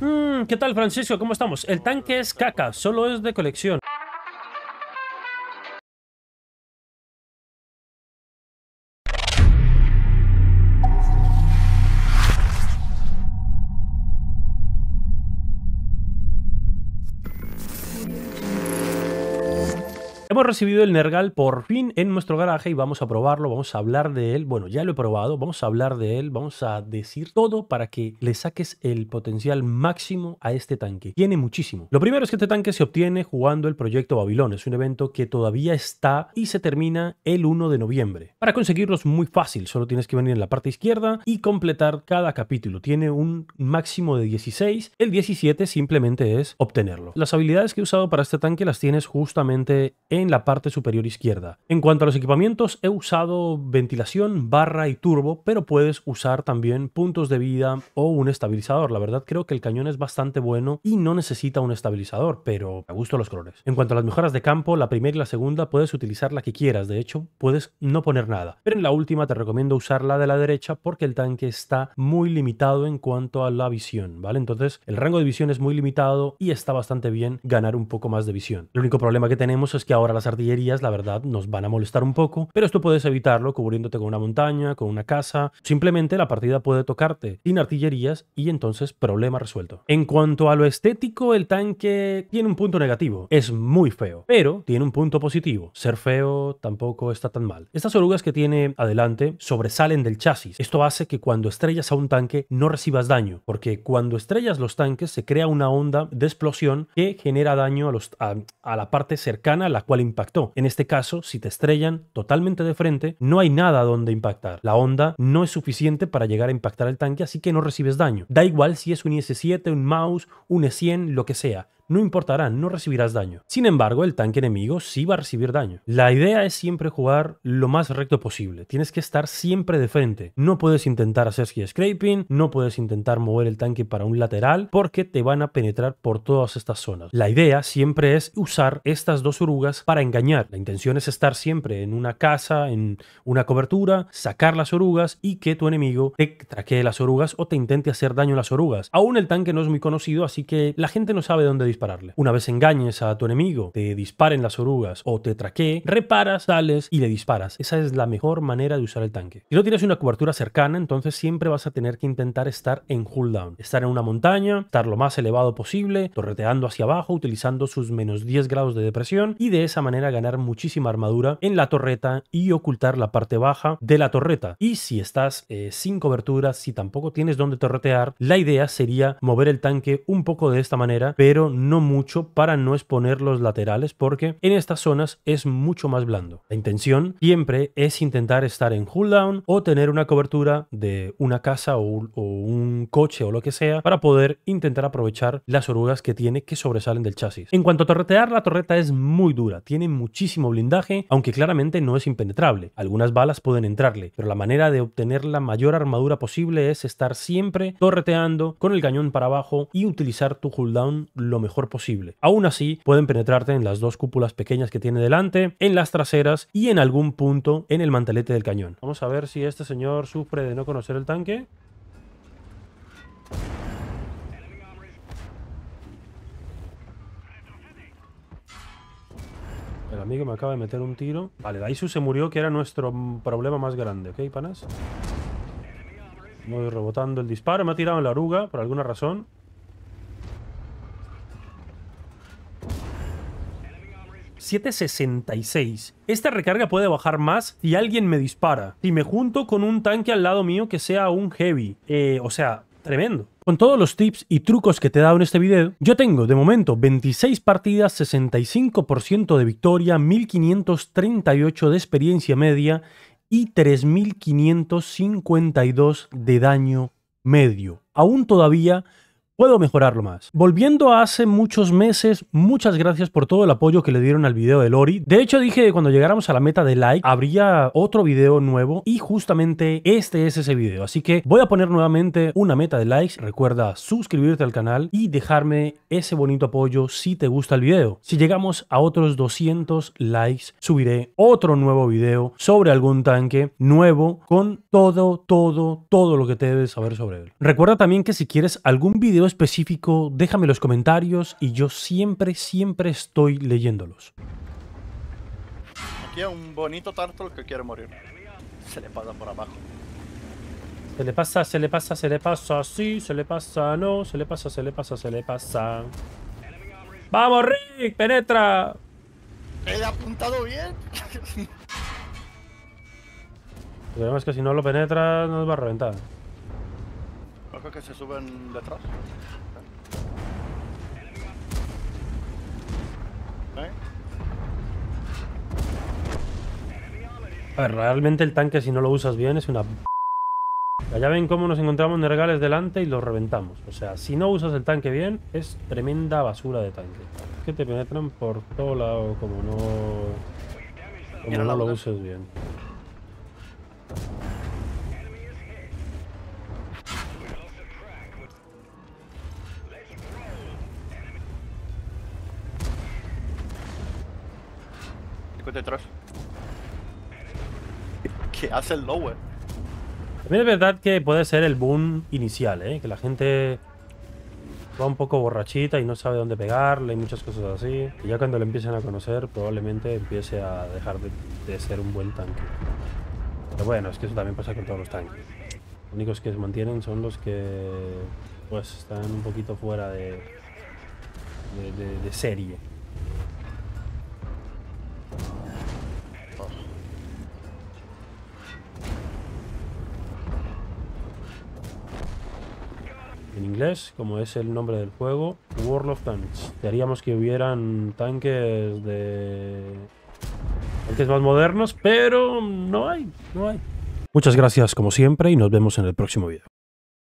Mmm, ¿Qué tal, Francisco? ¿Cómo estamos? El tanque es caca, solo es de colección. Hemos recibido el Nergal por fin en nuestro garaje y vamos a probarlo, vamos a hablar de él. Bueno, ya lo he probado, vamos a hablar de él, vamos a decir todo para que le saques el potencial máximo a este tanque. Tiene muchísimo. Lo primero es que este tanque se obtiene jugando el proyecto Babilón. Es un evento que todavía está y se termina el 1 de noviembre. Para conseguirlo es muy fácil, solo tienes que venir en la parte izquierda y completar cada capítulo. Tiene un máximo de 16, el 17 simplemente es obtenerlo. Las habilidades que he usado para este tanque las tienes justamente en en la parte superior izquierda. En cuanto a los equipamientos, he usado ventilación, barra y turbo, pero puedes usar también puntos de vida o un estabilizador. La verdad creo que el cañón es bastante bueno y no necesita un estabilizador, pero a gusto los colores. En cuanto a las mejoras de campo, la primera y la segunda puedes utilizar la que quieras, de hecho puedes no poner nada. Pero en la última te recomiendo usar la de la derecha porque el tanque está muy limitado en cuanto a la visión, ¿vale? Entonces el rango de visión es muy limitado y está bastante bien ganar un poco más de visión. El único problema que tenemos es que ahora las artillerías, la verdad, nos van a molestar un poco, pero esto puedes evitarlo cubriéndote con una montaña, con una casa. Simplemente la partida puede tocarte sin artillerías y entonces problema resuelto. En cuanto a lo estético, el tanque tiene un punto negativo. Es muy feo, pero tiene un punto positivo. Ser feo tampoco está tan mal. Estas orugas que tiene adelante sobresalen del chasis. Esto hace que cuando estrellas a un tanque no recibas daño, porque cuando estrellas los tanques se crea una onda de explosión que genera daño a, los, a, a la parte cercana a la cual impactó. En este caso, si te estrellan totalmente de frente, no hay nada donde impactar. La onda no es suficiente para llegar a impactar el tanque, así que no recibes daño. Da igual si es un IS-7, un mouse, un E100, lo que sea no importará, no recibirás daño. Sin embargo, el tanque enemigo sí va a recibir daño. La idea es siempre jugar lo más recto posible. Tienes que estar siempre de frente. No puedes intentar hacer ski scraping, no puedes intentar mover el tanque para un lateral porque te van a penetrar por todas estas zonas. La idea siempre es usar estas dos orugas para engañar. La intención es estar siempre en una casa, en una cobertura, sacar las orugas y que tu enemigo te traquee las orugas o te intente hacer daño a las orugas. Aún el tanque no es muy conocido, así que la gente no sabe dónde disparar una vez engañes a tu enemigo, te disparen las orugas o te traquee, reparas, sales y le disparas. Esa es la mejor manera de usar el tanque. Si no tienes una cobertura cercana, entonces siempre vas a tener que intentar estar en cooldown. Estar en una montaña, estar lo más elevado posible, torreteando hacia abajo, utilizando sus menos 10 grados de depresión y de esa manera ganar muchísima armadura en la torreta y ocultar la parte baja de la torreta. Y si estás eh, sin cobertura, si tampoco tienes donde torretear, la idea sería mover el tanque un poco de esta manera, pero no no mucho para no exponer los laterales porque en estas zonas es mucho más blando. La intención siempre es intentar estar en down o tener una cobertura de una casa o un, coche o lo que sea para poder intentar aprovechar las orugas que tiene que sobresalen del chasis. En cuanto a torretear, la torreta es muy dura, tiene muchísimo blindaje, aunque claramente no es impenetrable. Algunas balas pueden entrarle, pero la manera de obtener la mayor armadura posible es estar siempre torreteando con el cañón para abajo y utilizar tu down lo mejor posible. Aún así, pueden penetrarte en las dos cúpulas pequeñas que tiene delante, en las traseras y en algún punto en el mantelete del cañón. Vamos a ver si este señor sufre de no conocer el tanque. El amigo me acaba de meter un tiro. Vale, Daisu se murió, que era nuestro problema más grande, ¿ok, panas? Voy rebotando el disparo, me ha tirado en la oruga por alguna razón. 7.66. Esta recarga puede bajar más si alguien me dispara. Si me junto con un tanque al lado mío que sea un heavy. Eh, o sea, tremendo. Con todos los tips y trucos que te he dado en este video, yo tengo de momento 26 partidas, 65% de victoria, 1538 de experiencia media y 3552 de daño medio. Aún todavía puedo mejorarlo más. Volviendo a hace muchos meses, muchas gracias por todo el apoyo que le dieron al video de Lori. De hecho, dije que cuando llegáramos a la meta de like, habría otro video nuevo y justamente este es ese video. Así que voy a poner nuevamente una meta de likes. Recuerda suscribirte al canal y dejarme ese bonito apoyo si te gusta el video. Si llegamos a otros 200 likes, subiré otro nuevo video sobre algún tanque nuevo con todo, todo, todo lo que te debes saber sobre él. Recuerda también que si quieres algún video específico, déjame los comentarios y yo siempre, siempre estoy leyéndolos. Aquí hay un bonito Tartle que quiere morir. Se le pasa por abajo. Se le pasa, se le pasa, se le pasa, sí, se le pasa, no, se le pasa, se le pasa, se le pasa. ¡Vamos, Rick! ¡Penetra! ¿He apuntado bien? problema es que si no lo penetra, nos va a reventar. Creo que se suben detrás. ¿Eh? A ver, realmente el tanque si no lo usas bien es una... Ya ven cómo nos encontramos regales delante y lo reventamos. O sea, si no usas el tanque bien, es tremenda basura de tanque. que te penetran por todo lado como no... Como no lo uses bien. Que ¿Qué hace el lower? También es verdad que puede ser el boom inicial, ¿eh? Que la gente va un poco borrachita y no sabe dónde pegarle y muchas cosas así. Y ya cuando le empiecen a conocer, probablemente empiece a dejar de, ser un buen tanque. Pero bueno, es que eso también pasa con todos los tanques. Los únicos que se mantienen son los que pues están un poquito fuera de, de serie. como es el nombre del juego, World of Tanks. Queríamos que hubieran tanques de... tanques más modernos, pero no hay, no hay. Muchas gracias como siempre y nos vemos en el próximo video.